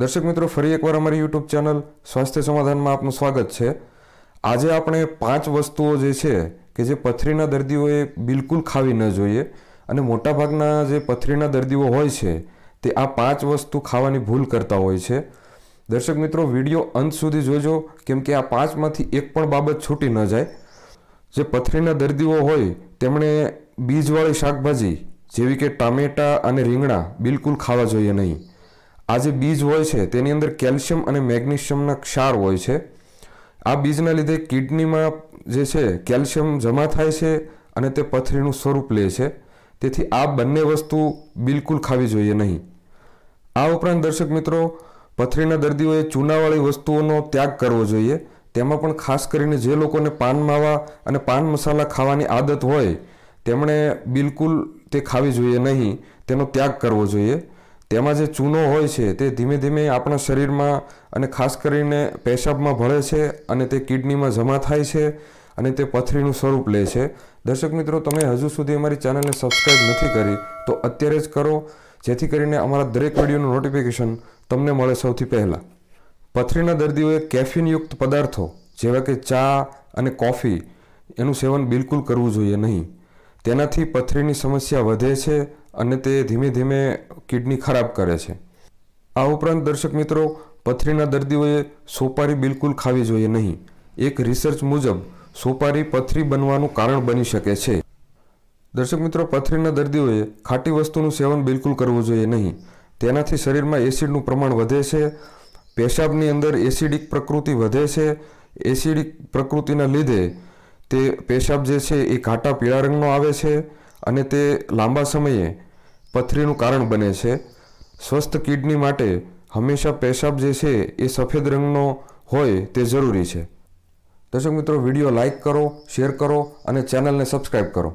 દર્શક મિત્રો ફરી એકવાર અમારી યુટ્યુબ ચેનલ સ્વાસ્થ્ય સમાધાનમાં આપનું સ્વાગત છે આજે આપણે પાંચ વસ્તુઓ જે છે કે જે પથરીના દર્દીઓએ બિલકુલ ખાવી ન જોઈએ અને મોટાભાગના જે પથરીના દર્દીઓ હોય છે તે આ પાંચ વસ્તુ ખાવાની ભૂલ કરતા હોય છે દર્શક મિત્રો વિડીયો અંત સુધી જોજો કેમ કે આ પાંચમાંથી એક પણ બાબત છૂટી ન જાય જે પથરીના દર્દીઓ હોય તેમણે બીજવાળી શાકભાજી જેવી કે ટામેટાં અને રીંગણા બિલકુલ ખાવા જોઈએ નહીં આ જે બીજ હોય છે તેની અંદર કેલ્શિયમ અને મેગ્નેશિયમના ક્ષાર હોય છે આ બીજના લીધે કિડનીમાં જે છે કેલ્શિયમ જમા થાય છે અને તે પથરીનું સ્વરૂપ લે છે તેથી આ બંને વસ્તુ બિલકુલ ખાવી જોઈએ નહીં આ ઉપરાંત દર્શક મિત્રો પથરીના દર્દીઓએ ચૂનાવાળી વસ્તુઓનો ત્યાગ કરવો જોઈએ તેમાં પણ ખાસ કરીને જે લોકોને પાન માવા અને પાન મસાલા ખાવાની આદત હોય તેમણે બિલકુલ તે ખાવી જોઈએ નહીં તેનો ત્યાગ કરવો જોઈએ તેમાં જે ચૂનો હોય છે તે ધીમે ધીમે આપણા શરીરમાં અને ખાસ કરીને પેશાબમાં ભળે છે અને તે કિડનીમાં જમા થાય છે અને તે પથરીનું સ્વરૂપ લે છે દર્શક મિત્રો તમે હજુ સુધી અમારી ચેનલને સબસ્ક્રાઈબ નથી કરી તો અત્યારે જ કરો જેથી કરીને અમારા દરેક વિડીયોનું નોટિફિકેશન તમને મળે સૌથી પહેલાં પથરીના દર્દીઓએ કેફીનયુક્ત પદાર્થો જેવા કે ચા અને કોફી એનું સેવન બિલકુલ કરવું જોઈએ નહીં તેનાથી પથરીની સમસ્યા વધે છે અને તે ધીમે ધીમે કિડની ખરાબ કરે છે આ ઉપરાંત દર્શક મિત્રો પથરીના દર્દીઓએ સોપારી બિલકુલ ખાવી જોઈએ નહીં એક રિસર્ચ મુજબ સોપારી પથરી બનવાનું કારણ બની શકે છે દર્શક મિત્રો પથરીના દર્દીઓએ ખાટી વસ્તુનું સેવન બિલકુલ કરવું જોઈએ નહીં તેનાથી શરીરમાં એસિડનું પ્રમાણ વધે છે પેશાબની અંદર એસિડિક પ્રકૃતિ વધે છે એસિડિક પ્રકૃતિના લીધે તે પેશાબ જે છે એ ઘાટા પીળા રંગનો આવે છે અને તે લાંબા સમયે પથરીનું કારણ બને છે સ્વસ્થ કિડની માટે હંમેશા પેશાબ જે છે એ સફેદ રંગનો હોય તે જરૂરી છે દર્શક મિત્રો વિડીયો લાઇક કરો શેર કરો અને ચેનલને સબસ્ક્રાઈબ કરો